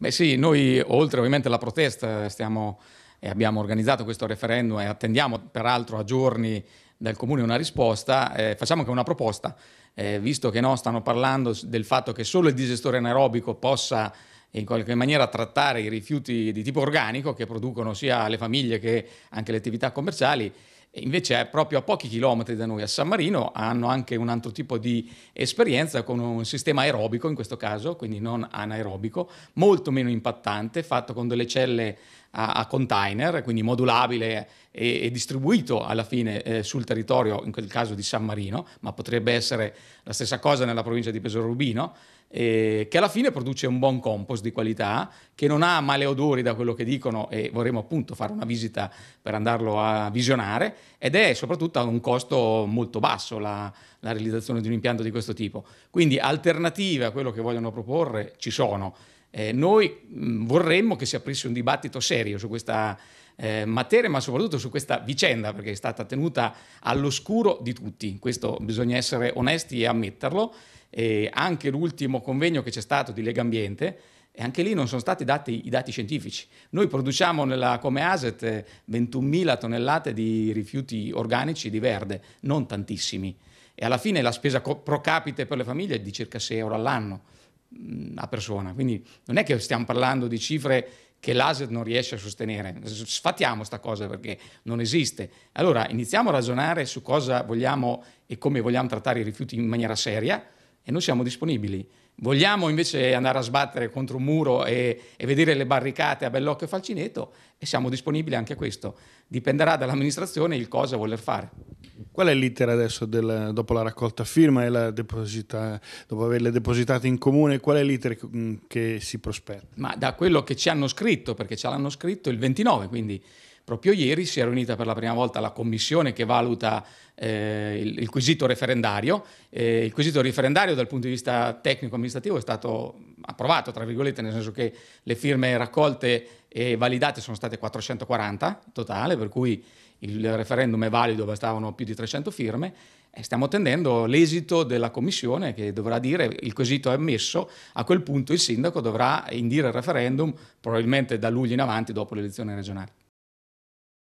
Beh sì, noi oltre ovviamente alla protesta stiamo, eh, abbiamo organizzato questo referendum e attendiamo peraltro a giorni dal Comune una risposta, eh, facciamo anche una proposta, eh, visto che no, stanno parlando del fatto che solo il digestore anaerobico possa in qualche maniera trattare i rifiuti di tipo organico che producono sia le famiglie che anche le attività commerciali, invece è proprio a pochi chilometri da noi, a San Marino, hanno anche un altro tipo di esperienza con un sistema aerobico in questo caso, quindi non anaerobico, molto meno impattante, fatto con delle celle a, a container, quindi modulabile e, e distribuito alla fine eh, sul territorio, in quel caso di San Marino, ma potrebbe essere la stessa cosa nella provincia di Pesaro Rubino eh, che alla fine produce un buon compost di qualità, che non ha male odori da quello che dicono e vorremmo appunto fare una visita per andarlo a visionare ed è soprattutto a un costo molto basso la, la realizzazione di un impianto di questo tipo. Quindi alternative a quello che vogliono proporre ci sono. Eh, noi mh, mm, vorremmo che si aprisse un dibattito serio su questa eh, materia, ma soprattutto su questa vicenda, perché è stata tenuta all'oscuro di tutti. Questo bisogna essere onesti e ammetterlo. E anche l'ultimo convegno che c'è stato di Lega Ambiente, e anche lì non sono stati dati i dati scientifici. Noi produciamo nella, come ASET 21.000 eh, tonnellate di rifiuti organici di verde, non tantissimi. E alla fine la spesa pro capite per le famiglie è di circa 6 euro all'anno mm, a persona. Quindi non è che stiamo parlando di cifre che l'ASET non riesce a sostenere. Sfatiamo questa cosa perché non esiste. Allora iniziamo a ragionare su cosa vogliamo e come vogliamo trattare i rifiuti in maniera seria e noi siamo disponibili. Vogliamo invece andare a sbattere contro un muro e, e, vedere le barricate a Bellocchio e Falcineto e siamo disponibili anche a questo. Dipenderà dall'amministrazione il cosa voler fare. Qual è l'iter adesso del, dopo la raccolta firma e la deposita, dopo averle depositate in comune? Qual è l'iter che, che si prospetta? Ma da quello che ci hanno scritto, perché ce l'hanno scritto il 29, quindi Proprio ieri si è riunita per la prima volta la commissione che valuta eh, il, il, quesito referendario. Eh, il quesito referendario dal punto di vista tecnico-amministrativo è stato approvato, tra virgolette, nel senso che le firme raccolte e validate sono state 440 totale, per cui il referendum è valido, bastavano più di 300 firme. stiamo attendendo l'esito della commissione che dovrà dire il quesito è ammesso, a quel punto il sindaco dovrà indire il referendum probabilmente da luglio in avanti dopo le elezioni regionali.